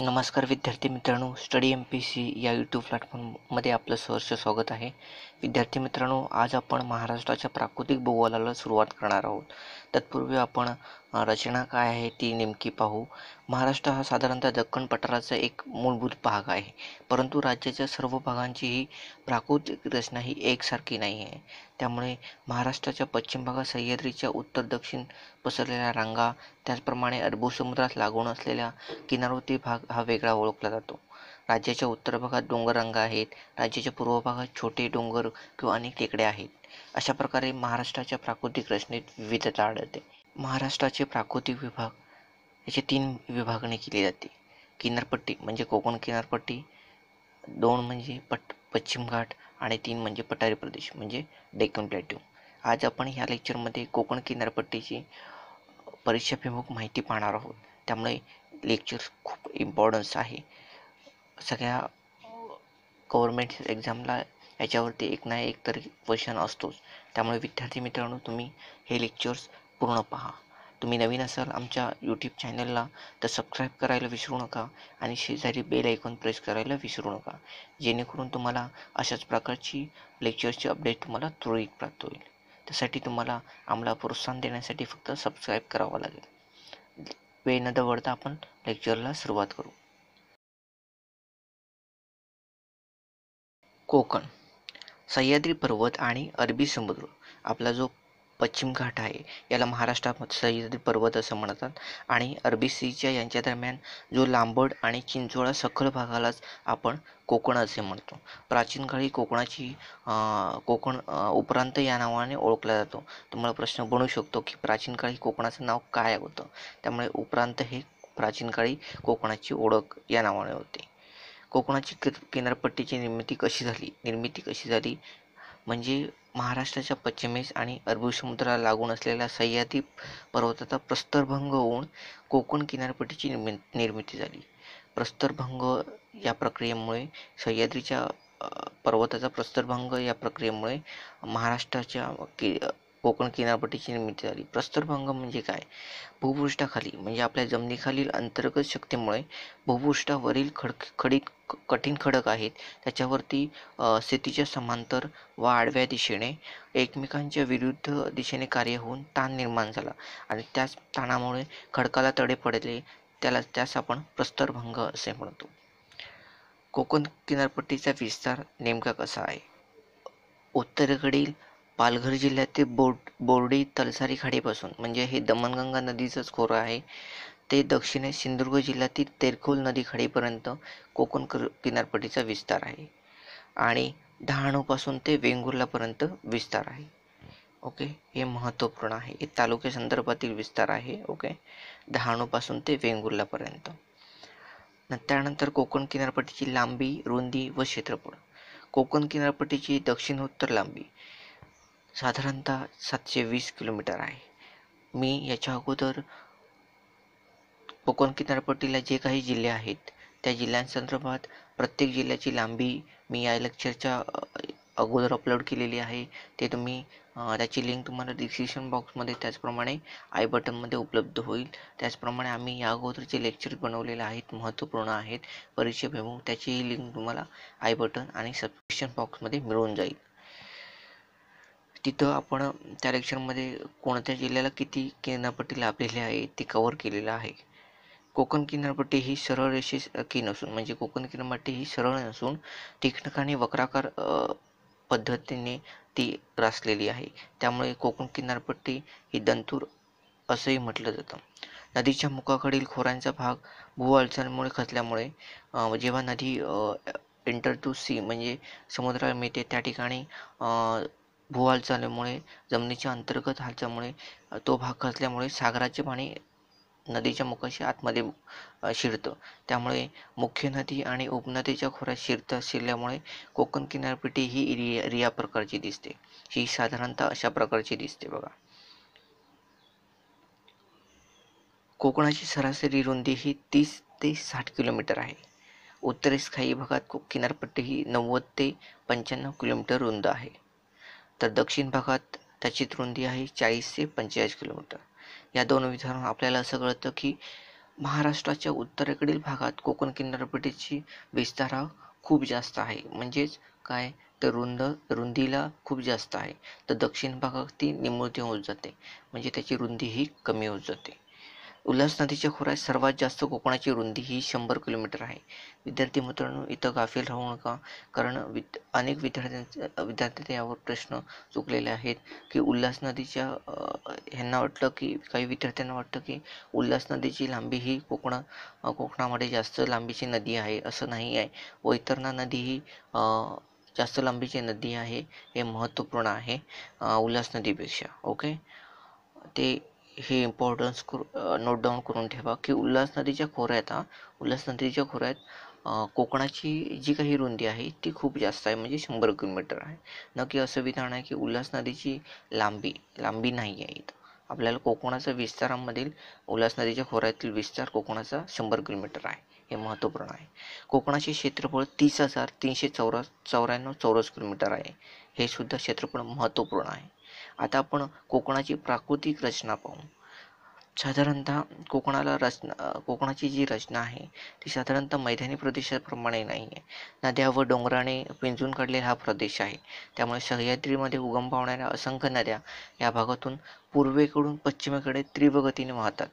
नमस्कार विद्यार्थी मित्रांनो स्टडी एम पी सी या यूट्यूब प्लॅटफॉर्ममध्ये आपलं सहर्ष स्वागत आहे विद्यार्थी मित्रांनो आज आपण महाराष्ट्राच्या प्राकृतिक भूगोलाला सुरुवात करणार आहोत तत्पूर्वी आपण रचना काय आहे ती नेमकी पाहू महाराष्ट्र हा साधारणतः दख्खन पठाराचा एक मूलभूत भाग आहे परंतु राज्याच्या सर्व भागांची ही प्राकृतिक रचना ही एकसारखी नाही आहे त्यामुळे महाराष्ट्राच्या पश्चिम भागात सह्याद्रीच्या उत्तर दक्षिण पसरलेल्या रांगा त्याचप्रमाणे अरबू समुद्रास लागून असलेल्या किनारवती भाग हा वेगळा ओळखला जातो राज्याच्या उत्तर भागात डोंगर रांगा आहेत राज्याच्या पूर्व भागात छोटे डोंगर किंवा अनेक टेकड्या आहेत अशा प्रकारे महाराष्ट्राच्या प्राकृतिक रचनेत विविधता आढळते महाराष्ट्राचे प्राकृतिक विभाग याचे तीन विभागणी केली जाते किनारपट्टी म्हणजे कोकण किनारपट्टी दोन म्हणजे पट पश्चिम घाट आणि तीन म्हणजे पठारी प्रदेश म्हणजे डेक्कन प्लॅट्यू आज आपण ह्या लेक्चरमध्ये कोकण किनारपट्टीची परीक्षाभिमुख माहिती पाहणार आहोत त्यामुळे लेक्चर खूप इम्पॉर्टन्स आहे सगळ्या गव्हर्मेंट एक्झामला याच्यावरती एक ना एक तरी क्वेश्चन असतोच त्यामुळे विद्यार्थी मित्रांनो तुम्ही हे लेक्चर्स पूर्ण पहा तुम्ही नवीन असाल आमच्या यूट्यूब चॅनलला तर सबस्क्राईब करायला विसरू नका आणि शेजारी बेल ऐकून प्रेस करायला विसरू नका जेणेकरून तुम्हाला अशाच प्रकारची लेक्चरची अपडेट तुम्हाला त्वरित प्राप्त होईल त्यासाठी तुम्हाला आम्हाला प्रोत्साहन देण्यासाठी फक्त सबस्क्राईब करावं लागेल वेळ न दवडता आपण लेक्चरला सुरुवात करू कोकण सह्याद्री पर्वत आणि अरबी समुद्र आपला जो पश्चिम घाट आहे याला महाराष्ट्रामध्ये सह्याद्री पर्वत असं म्हणतात आणि अरबी सीच्या यांच्या दरम्यान जो लांबड आणि चिंचोळा सखल भागालाच आपण कोकण असे म्हणतो प्राचीन काळी कोकणाची कोकण उपरांत या नावाने ओळखला जातो तुम्हाला प्रश्न बनू शकतो की प्राचीन काळी कोकणाचं नाव काय होतं त्यामुळे उपरांत हे प्राचीन काळी कोकणाची ओळख या नावाने होते कोकणाची किनारपट्टीची निर्मिती कशी झाली निर्मिती कशी झाली म्हणजे महाराष्ट्राच्या पश्चिमेस आणि अरबी समुद्राला लागून असलेला सह्याद्री पर्वताचा प्रस्तरभंग होऊन कोकण किनारपट्टीची निर्मि निर्मिती झाली प्रस्तरभंग या प्रक्रियेमुळे सह्याद्रीच्या पर्वताचा प्रस्तरभंग या प्रक्रियेमुळे महाराष्ट्राच्या कि कोकण किनारपट्टीची निर्मिती झाली प्रस्तरभंग म्हणजे काय भूपृष्ठाखाली म्हणजे आपल्या जमिनीखालील अंतर्गत शक्तीमुळे भूपृष्ठावरील खड खडीत कठीण खडक आहेत त्याच्यावरती स्थितीच्या समांतर व आडव्या दिशेने एकमेकांच्या विरुद्ध दिशेने कार्य होऊन ताण निर्माण झाला आणि त्याच ताणामुळे खडकाला तडे पडले त्याला त्यास आपण प्रस्तरभंग असे म्हणतो कोकण किनारपट्टीचा विस्तार नेमका कसा आहे उत्तरेकडील पालघर जिल्ह्यातील बोर्ड बोर्डी तलसारी खाडीपासून म्हणजे हे दमणगंगा नदीचंच खोरं आहे ते दक्षिणे सिंधुदुर्ग जिल्ह्यातील तेरखोल नदी खाडीपर्यंत कोकण किनारपट्टीचा विस्तार आहे आणि डहाणूपासून ते वेंगुर्लापर्यंत विस्तार आहे ओके हे महत्त्वपूर्ण आहे हे तालुके संदर्भातील विस्तार आहे ओके डहाणूपासून ते वेंगुर्लापर्यंत त्यानंतर कोकण किनारपट्टीची लांबी रुंदी व क्षेत्रफळ कोकण किनारपट्टीची दक्षिण दक्षिणोत्तर लांबी साधारणतः सातशे वीस किलोमीटर आहे मी याच्या अगोदर कोकण किनारपट्टीला जे काही जिल्हे आहेत त्या जिल्ह्यांसंदर्भात प्रत्येक जिल्ह्याची लांबी मी या लेक्चरच्या अगोदर अपलोड केलेली आहे ते तुम्ही त्याची लिंक तुम्हाला डिस्क्रिप्शन बॉक्समध्ये त्याचप्रमाणे आय बटनमध्ये उपलब्ध होईल त्याचप्रमाणे आम्ही या अगोदरचे लेक्चर बनवलेले आहेत महत्त्वपूर्ण आहेत भेमू त्याचीही लिंक तुम्हाला आय बटन आणि सबस्क्रिप्शन बॉक्समध्ये मिळून जाईल तिथं आपण त्या लेक्चरमध्ये कोणत्या जिल्ह्याला किती किनारपट्टी लाभलेली आहे ते कवर केलेलं आहे कोकण किनारपट्टी ही सरळ रेषेस की नसून म्हणजे कोकण किनारपट्टी ही सरळ नसून ठिकठिकाणी वक्राकार पद्धतीने ती रासलेली आहे त्यामुळे कोकण किनारपट्टी ही दंतूर असंही म्हटलं जातं नदीच्या मुखाकडील खोऱ्यांचा भाग भूवालचालमुळे खचल्यामुळे जेव्हा नदी एंटर टू सी म्हणजे समुद्राला मिळते त्या ठिकाणी भूहालचालीमुळे जमिनीच्या अंतर्गत हालचालीमुळे तो भाग खचल्यामुळे सागराचे पाणी नदीच्या मुखाशी आतमध्ये शिरतं त्यामुळे मुख्य नदी आणि उपनदीच्या खोऱ्यात शिरत शिरल्यामुळे कोकण किनारपट्टी ही रिया रिया प्रकारची दिसते ही साधारणतः अशा प्रकारची दिसते बघा कोकणाची सरासरी रुंदी ही तीस ते साठ किलोमीटर आहे उत्तरेस खाई भागात किनारपट्टी ही नव्वद ते पंच्याण्णव किलोमीटर रुंद आहे तर दक्षिण भागात त्याची रुंदी आहे चाळीस ते पंचेचाळीस किलोमीटर या दोन विधानावर आपल्याला असं कळतं की महाराष्ट्राच्या उत्तरेकडील भागात कोकण किनारपट्टीची विस्तारा खूप जास्त आहे म्हणजेच काय तर रुंद रुंदीला खूप जास्त आहे तर दक्षिण भागात ती निमुळती होत जाते म्हणजे त्याची रुंदी ही कमी होत जाते उल्हास नदीच्या खोऱ्यात सर्वात जास्त कोकणाची रुंदी ही शंभर किलोमीटर आहे विद्यार्थी मित्रांनो इथं गाफील राहू नका कारण विद अनेक विद्यार्थ्यांचे विद्यार्थ्यांचे यावर प्रश्न चुकलेले आहेत की उल्हास नदीच्या ह्यांना वाटलं की काही विद्यार्थ्यांना वाटतं की उल्हास नदीची लांबी ही कोकण कोकणामध्ये जास्त लांबीची नदी आहे असं नाही आहे वैतरणा नदी ही जास्त लांबीची नदी आहे हे महत्त्वपूर्ण आहे उल्हास नदीपेक्षा ओके ते हे इम्पॉर्टन्स करू नोट डाऊन करून ठेवा की उल्हास नदीच्या खोऱ्यात हा उल्हास नदीच्या खोऱ्यात कोकणाची जी काही रुंदी आहे ती खूप जास्त आहे म्हणजे शंभर किलोमीटर आहे नक्की असं विधान आहे की उल्हास नदीची लांबी लांबी नाही आहे इथं आपल्याला कोकणाच्या विस्तारामधील उल्हास नदीच्या खोऱ्यातील विस्तार कोकणाचा शंभर किलोमीटर आहे हे महत्त्वपूर्ण आहे कोकणाचे क्षेत्रफळ तीस हजार तीनशे चौरा चौऱ्याण्णव चौरस किलोमीटर आहे हे सुद्धा क्षेत्रफळ महत्त्वपूर्ण आहे आता आपण कोकणाची प्राकृतिक रचना पाहू साधारणतः कोकणाला रचना कोकणाची जी रचना आहे ती साधारणतः मैदानी प्रदेशाप्रमाणे नाही आहे नद्या व डोंगराने पिंजून काढलेला हा प्रदेश आहे त्यामुळे सह्याद्रीमध्ये उगम पावणाऱ्या असंख्य नद्या या भागातून पूर्वेकडून पश्चिमेकडे तीव्र गतीने वाहतात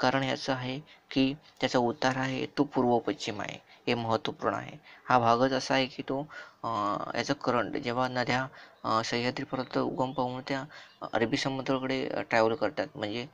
कारण याचं आहे की त्याचा उतार आहे तो पूर्व पश्चिम आहे हे महत्त्वपूर्ण आहे हा भागच असा आहे की तो याचं करंट जेव्हा नद्या सह्याद्री पर्वत उगम पाहून त्या अरबी समुद्राकडे ट्रॅव्हल करतात म्हणजे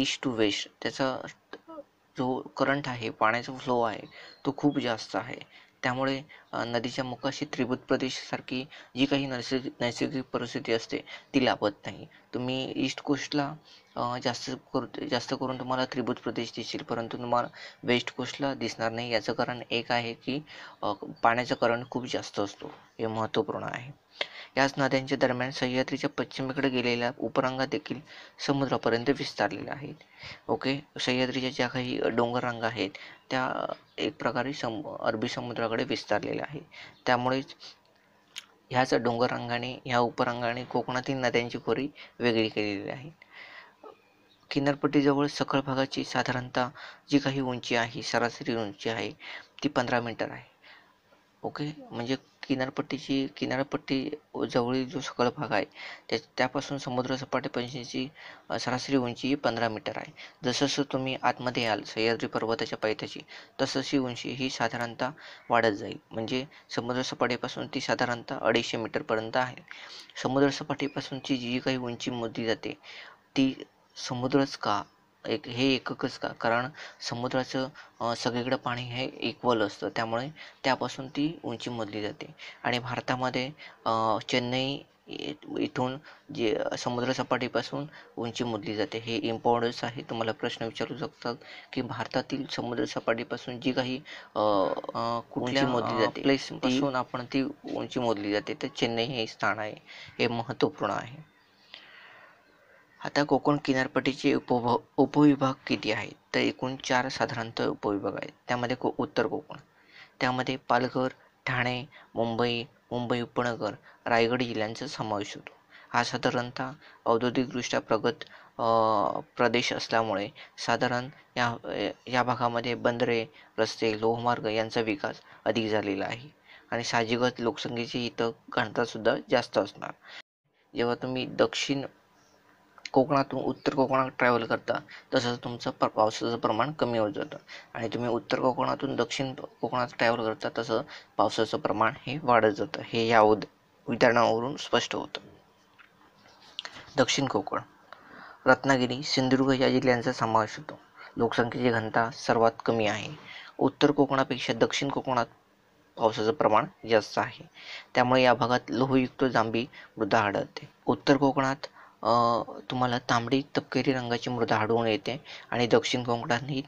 ईस्ट टू वेस्ट त्याचा जो करंट आहे पाण्याचा फ्लो आहे तो खूप जास्त आहे त्यामुळे नदीच्या मुखाशी त्रिभुत प्रदेशसारखी जी काही नैसर्गिक नैसर्गिक परिस्थिती असते ती लाभत नाही तुम्ही ईस्ट कोस्टला जास्त कर जास्त करून तुम्हाला त्रिभुज प्रदेश दिसतील परंतु तुम्हाला वेस्ट कोस्टला दिसणार नाही याचं कारण एक आहे की पाण्याचं करंट खूप जास्त असतो हे महत्त्वपूर्ण आहे याच नद्यांच्या दरम्यान सह्याद्रीच्या पश्चिमेकडे गेलेल्या उपरांगा देखील समुद्रापर्यंत विस्तारलेल्या आहेत ओके सह्याद्रीच्या ज्या काही डोंगररांगा आहेत त्या एक प्रकारे सम अरबी समुद्राकडे विस्तारलेल्या आहेत त्यामुळेच ह्याच डोंगररांगाने ह्या उपरांगाने कोकणातील नद्यांची खोरी वेगळी केलेली आहे किनारपट्टीजवळ सखल भागाची साधारणतः जी काही उंची आहे सरासरी उंची आहे ती पंधरा मीटर आहे ओके म्हणजे किनारपट्टीची किनारपट्टी जवळील जो सकल भाग आहे त्या त्यापासून समुद्र सरासरी उंची पंधरा मीटर आहे जसजसं तुम्ही आतमध्ये याल सह्याद्री पर्वताच्या पायथ्याची तसशी उंची ही साधारणतः वाढत जाईल म्हणजे समुद्र ती साधारणतः अडीचशे मीटरपर्यंत आहे समुद्र जी काही उंची मोजली जाते ती समुद्रच का एक हे एककच का कारण समुद्राचं सगळीकडं पाणी हे इक्वल असतं त्यामुळे त्यापासून ती उंची मोजली जाते आणि भारतामध्ये चेन्नई इथून जे समुद्रसपाटीपासून उंची मोजली जाते हे इम्पॉर्टन्स आहे तुम्हाला प्रश्न विचारू शकतात की भारतातील समुद्रसपाटीपासून जी काही उंची मोजली जाते प्लेसपासून आपण ती उंची मोजली जाते तर चेन्नई हे स्थान आहे हे महत्त्वपूर्ण आहे आता कोकण किनारपट्टीचे उपभ उपविभाग किती आहेत तर एकूण चार साधारणतः उपविभाग आहेत त्यामध्ये को उत्तर कोकण त्यामध्ये पालघर ठाणे मुंबई मुंबई उपनगर रायगड जिल्ह्यांचा समावेश होतो हा साधारणतः औद्योगिकदृष्ट्या प्रगत प्रदेश असल्यामुळे साधारण या या भागामध्ये बंदरे रस्ते लोहमार्ग यांचा विकास अधिक झालेला आहे आणि साहजिकच लोकसंख्येची इथं घनतासुद्धा जास्त असणार जेव्हा तुम्ही दक्षिण कोकणातून उत्तर कोकणात ट्रॅव्हल करता तसंच तुमचं प पावसाचं प्रमाण कमी होत जातं आणि तुम्ही उत्तर कोकणातून दक्षिण कोकणात ट्रॅव्हल करता तसं पावसाचं प्रमाण हे वाढत जातं हे या उद उदाहरणावरून स्पष्ट होतं दक्षिण कोकण रत्नागिरी सिंधुदुर्ग या जिल्ह्यांचा समावेश होतो लोकसंख्येची घनता सर्वात कमी आहे उत्तर कोकणापेक्षा दक्षिण कोकणात पावसाचं प्रमाण जास्त आहे त्यामुळे या भागात लोहयुक्त जांभी मृदा आढळते उत्तर कोकणात तुम्हाला तांबडी तपकिरी रंगाची मृदा आढळून येते आणि दक्षिण कोकणातही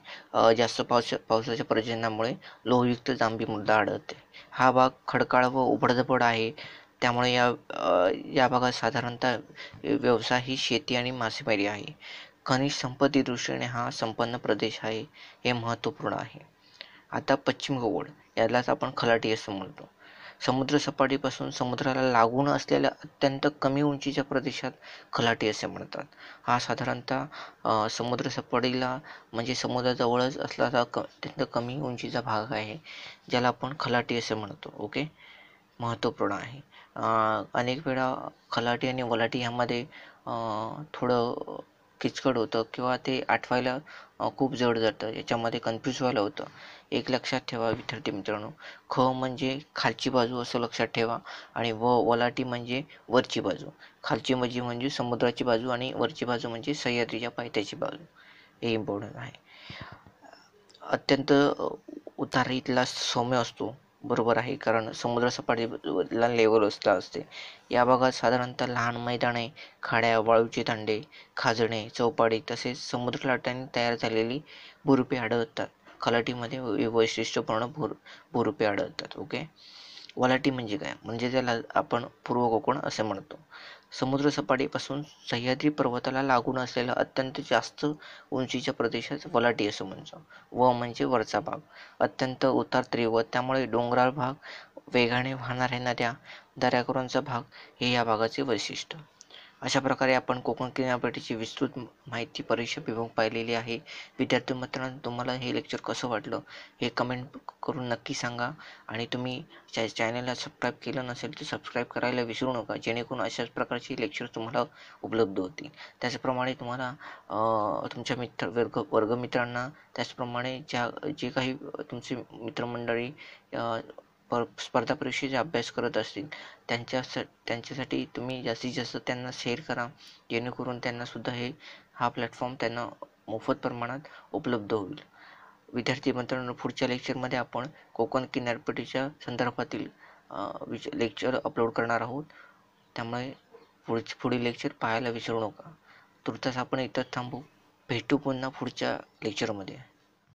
जास्त पावसा पावसाच्या पर्जन्यामुळे लोहयुक्त जांभी मृदा आढळते हा भाग खडकाळ व उबडधबड आहे त्यामुळे या या भागात साधारणतः व्यवसाय ही शेती आणि मासेमारी आहे खनिज संपत्ती दृष्टीने हा संपन्न प्रदेश आहे हे महत्त्वपूर्ण आहे आता पश्चिम गोवळ यालाच आपण खलाटी असं म्हणतो समुद्रसपाटीपासून समुद्राला लागून असलेल्या अत्यंत कमी उंचीच्या प्रदेशात खलाटी असे म्हणतात हा साधारणतः समुद्रसपाटीला म्हणजे समुद्राजवळच असलेला क अत्यंत कमी उंचीचा भाग आहे ज्याला आपण खलाटी असे म्हणतो ओके महत्त्वपूर्ण आहे अनेक वेळा खलाटी आणि वलाटी ह्यामध्ये थोडं किचकट होतं किंवा ते आठवायला खूप जड जातं याच्यामध्ये कन्फ्यूज व्हायला होतं एक लक्षात ठेवा विद्यार्थी मित्रांनो ख म्हणजे खालची बाजू असं लक्षात ठेवा आणि व वलाटी म्हणजे वरची बाजू खालची म्हणजे म्हणजे समुद्राची बाजू आणि वरची बाजू म्हणजे सह्याद्रीच्या पायथ्याची बाजू हे इम्पॉर्टंट आहे अत्यंत उतार इथला सौम्य असतो बरोबर आहे कारण समुद्रसपाटीला लेवल असला असते या भागात साधारणतः लहान मैदाने खाड्या वाळूचे तांडे खाजणे चौपाडी तसेच समुद्रलाटाने तयार झालेली भूरूपे आढळतात खलाटीमध्ये वैशिष्ट्यपूर्ण भुर बुरुपे आढळतात ओके वलाटी म्हणजे काय म्हणजे त्याला आपण पूर्व कोकण असे म्हणतो समुद्रसपाटीपासून सह्याद्री पर्वताला लागून असलेला अत्यंत जास्त उंचीच्या प्रदेशात वलाटी असं म्हणतो व म्हणजे वरचा भाग अत्यंत उतार तीव्र त्यामुळे डोंगराळ भाग वेगाने वाहणाऱ्या नद्या दऱ्याखोरांचा भाग हे या भागाचे वैशिष्ट्य अशा प्रकारे आपण कोकण किनारपट्टीची विस्तृत माहिती परीक्षा विभाग पाहिलेली आहे विद्यार्थी मित्रांनो तुम्हाला हे लेक्चर कसं वाटलं हे कमेंट करून नक्की सांगा आणि तुम्ही चॅ चॅनलला सबस्क्राईब केलं नसेल तर सबस्क्राईब करायला विसरू नका जेणेकरून अशाच प्रकारची लेक्चर तुम्हाला उपलब्ध होतील त्याचप्रमाणे तुम्हाला तुमच्या मित्र वर्ग वर्गमित्रांना त्याचप्रमाणे ज्या जे काही तुमचे मित्रमंडळी स्प स्पर्धा परीक्षेचे अभ्यास करत असतील त्यांच्या त्यांच्यासाठी तुम्ही जास्तीत जास्त त्यांना शेअर करा जेणेकरून त्यांनासुद्धा हे हा प्लॅटफॉर्म त्यांना मोफत प्रमाणात उपलब्ध होईल विद्यार्थी मित्रांनो पुढच्या लेक्चरमध्ये आपण कोकण किनारपट्टीच्या संदर्भातील विच लेक्चर अपलोड करणार आहोत त्यामुळे पुढचे पुढील लेक्चर पाहायला विसरू नका तुर्तास आपण इथं थांबू भेटू पुन्हा पुढच्या लेक्चरमध्ये